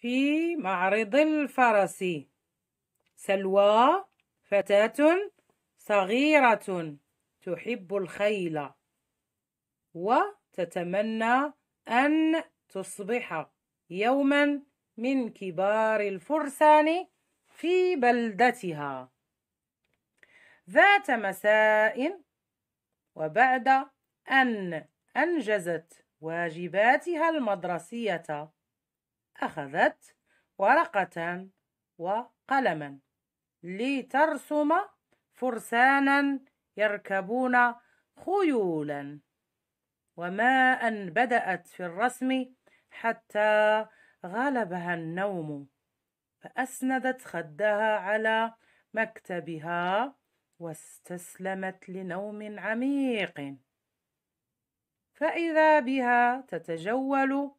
في معرض الفرس سلوى فتاة صغيرة تحب الخيل وتتمنى أن تصبح يوما من كبار الفرسان في بلدتها ذات مساء وبعد أن أنجزت واجباتها المدرسية أخذت ورقة وقلما لترسم فرسانا يركبون خيولا وما أن بدأت في الرسم حتى غلبها النوم فأسندت خدها على مكتبها واستسلمت لنوم عميق فإذا بها تتجول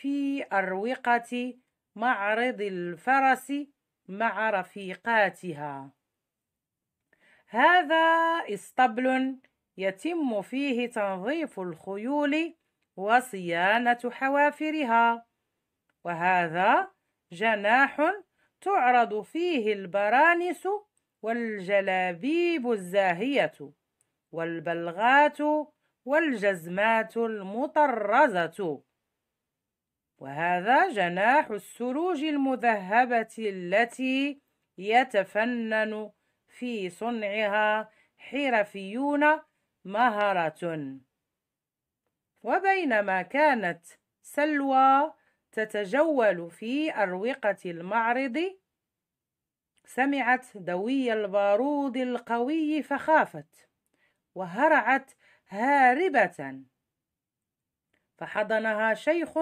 في أروقة معرض الفرس مع رفيقاتها هذا اسطبل يتم فيه تنظيف الخيول وصيانة حوافرها وهذا جناح تعرض فيه البرانس والجلابيب الزاهية والبلغات والجزمات المطرزة وهذا جناح السروج المذهبة التي يتفنن في صنعها حرفيون مهرة وبينما كانت سلوى تتجول في أروقة المعرض سمعت دوي البارود القوي فخافت وهرعت هاربة فحضنها شيخ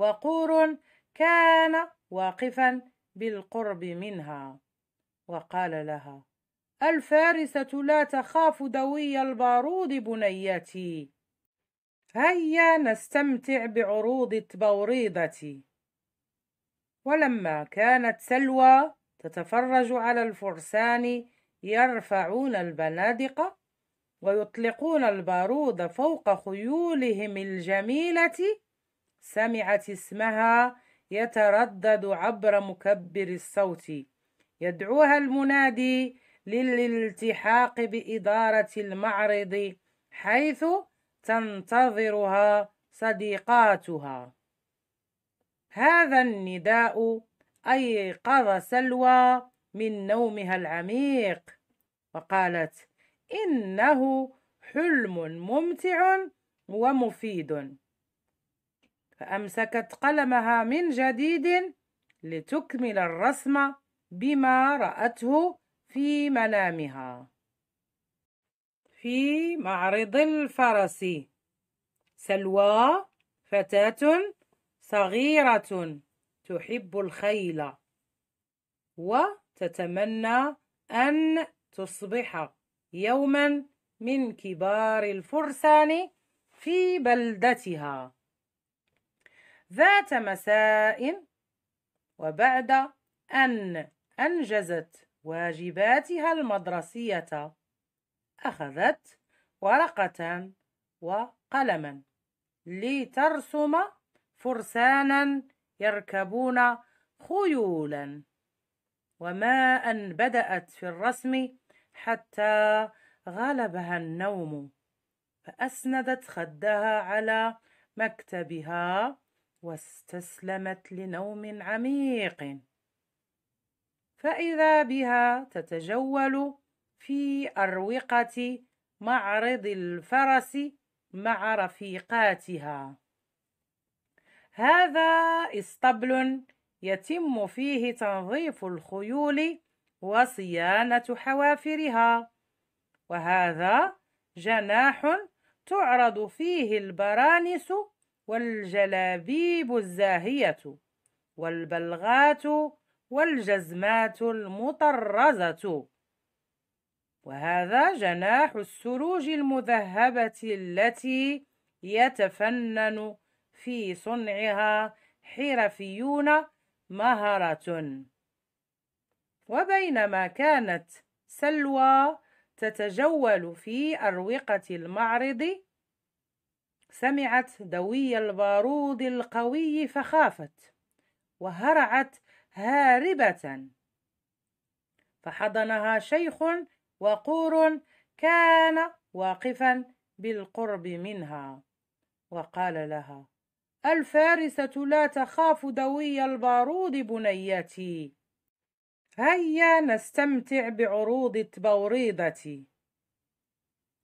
وقور كان واقفا بالقرب منها وقال لها الفارسة لا تخاف دوي البارود بنيتي هيا نستمتع بعروض التبوريضة ولما كانت سلوى تتفرج على الفرسان يرفعون البنادق ويطلقون البارود فوق خيولهم الجميلة سمعت اسمها يتردد عبر مكبر الصوت يدعوها المنادي للالتحاق بإدارة المعرض حيث تنتظرها صديقاتها هذا النداء أيقظ سلوى من نومها العميق وقالت إنه حلم ممتع ومفيد فأمسكت قلمها من جديد لتكمل الرسم بما رأته في منامها في معرض الفرس سلوى فتاة صغيرة تحب الخيل وتتمنى أن تصبح يوما من كبار الفرسان في بلدتها ذات مساء وبعد أن أنجزت واجباتها المدرسية أخذت ورقة وقلما لترسم فرسانا يركبون خيولا وما أن بدأت في الرسم حتى غلبها النوم فأسندت خدها على مكتبها واستسلمت لنوم عميق فإذا بها تتجول في أروقة معرض الفرس مع رفيقاتها هذا اسطبل يتم فيه تنظيف الخيول وصيانة حوافرها وهذا جناح تعرض فيه البرانس والجلابيب الزاهية والبلغات والجزمات المطرزة وهذا جناح السروج المذهبة التي يتفنن في صنعها حرفيون مهرة وبينما كانت سلوى تتجول في أروقة المعرض سمعت دوي البارود القوي فخافت وهرعت هاربة فحضنها شيخ وقور كان واقفا بالقرب منها وقال لها الفارسة لا تخاف دوي البارود بنيتي هيا نستمتع بعروض التبوريضة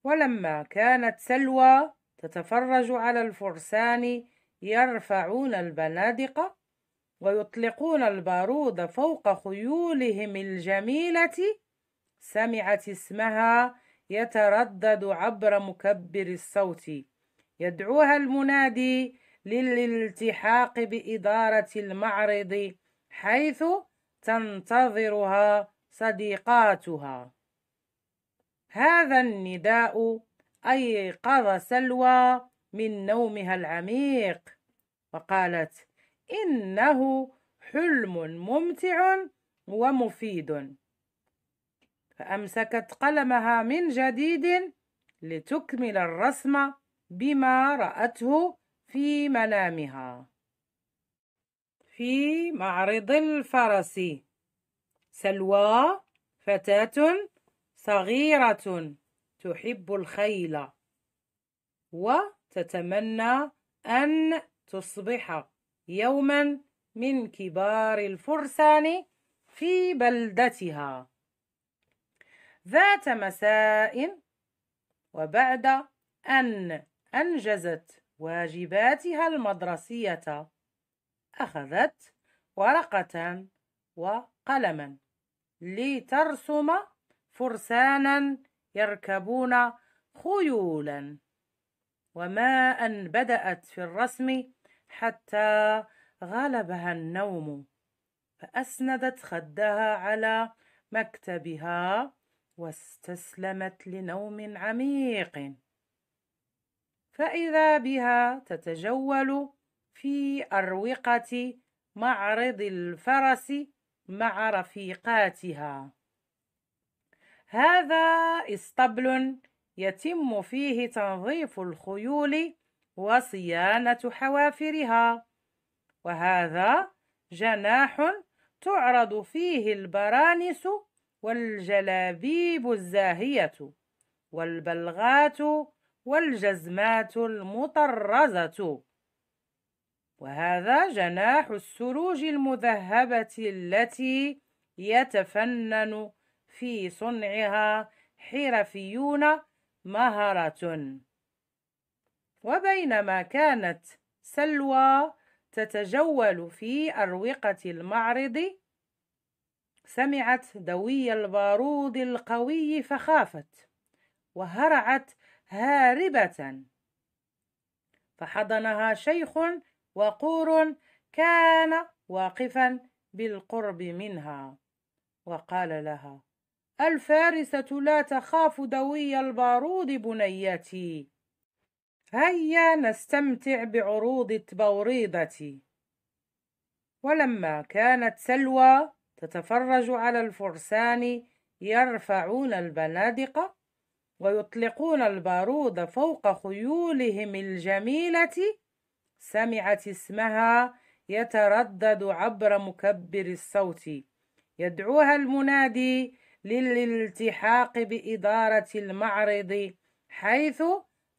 ولما كانت سلوى تتفرج على الفرسان يرفعون البنادق ويطلقون البارود فوق خيولهم الجميلة سمعت اسمها يتردد عبر مكبر الصوت يدعوها المنادي للالتحاق بإدارة المعرض حيث تنتظرها صديقاتها هذا النداء أيقظ سلوى من نومها العميق وقالت إنه حلم ممتع ومفيد فأمسكت قلمها من جديد لتكمل الرسم بما رأته في منامها في معرض الفرس سلوى فتاة صغيرة تحب الخيل وتتمنى أن تصبح يوما من كبار الفرسان في بلدتها ذات مساء وبعد أن أنجزت واجباتها المدرسية أخذت ورقة وقلما لترسم فرسانا يركبون خيولا وما أن بدأت في الرسم حتى غلبها النوم فأسندت خدها على مكتبها واستسلمت لنوم عميق فإذا بها تتجول في أروقة معرض الفرس مع رفيقاتها هذا اسطبل يتم فيه تنظيف الخيول وصيانة حوافرها وهذا جناح تعرض فيه البرانس والجلابيب الزاهية والبلغات والجزمات المطرزة وهذا جناح السروج المذهبة التي يتفنن في صنعها حرفيون مهرة وبينما كانت سلوى تتجول في أروقة المعرض سمعت دوي البارود القوي فخافت وهرعت هاربة فحضنها شيخ وقور كان واقفا بالقرب منها وقال لها الفارسة لا تخاف دوي البارود بنيتي هيا نستمتع بعروض التبوريضة ولما كانت سلوى تتفرج على الفرسان يرفعون البنادق ويطلقون البارود فوق خيولهم الجميلة سمعت اسمها يتردد عبر مكبر الصوت يدعوها المنادي للالتحاق بإدارة المعرض حيث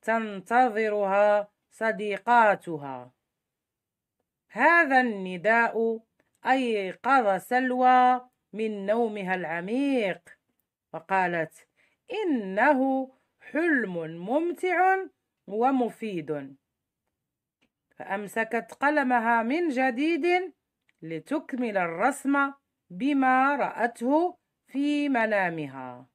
تنتظرها صديقاتها هذا النداء أيقظ سلوى من نومها العميق وقالت إنه حلم ممتع ومفيد فأمسكت قلمها من جديد لتكمل الرسم بما رأته في منامها